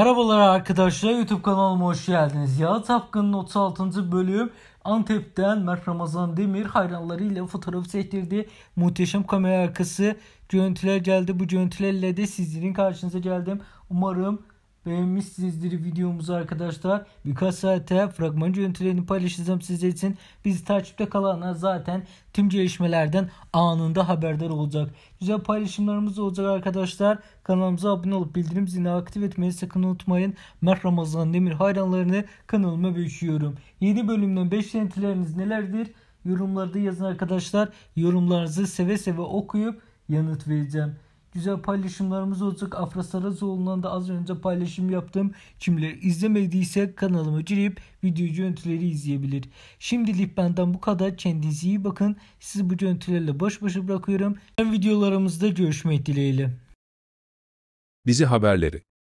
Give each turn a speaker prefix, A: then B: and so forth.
A: Merhabalar arkadaşlar YouTube kanalıma hoş geldiniz. Yağ Tapkın'ın 36. bölüm Antep'ten Mert Ramazan Demir hayranlarıyla fotoğraf çektirdi. Muhteşem kamera arkası görüntüler geldi. Bu görüntülerle de sizlerin karşınıza geldim. Umarım Beğenmişsinizdir videomuzu arkadaşlar. Birkaç saate fragman görüntülerini paylaşacağım sizler için. Bizi takipte kalanlar zaten tüm gelişmelerden anında haberdar olacak. Güzel paylaşımlarımız olacak arkadaşlar. Kanalımıza abone olup bildirim zilini aktif etmeyi sakın unutmayın. Mert Ramazan Demir hayranlarını kanalıma büyüşüyorum. Yeni bölümden beklentileriniz nelerdir? Yorumlarda yazın arkadaşlar. Yorumlarınızı seve seve okuyup yanıt vereceğim güzel paylaşımlarımız olacak. Afra Sarazoğlu'ndan da az önce paylaşım yaptım. Kimleri izlemediyse kanalıma girip video görüntüleri izleyebilir. Şimdilik benden bu kadar. Kendinize iyi bakın. Sizi bu görüntülerle baş başa bırakıyorum. Ben videolarımızda görüşmek dileğiyle.
B: Bizi haberleri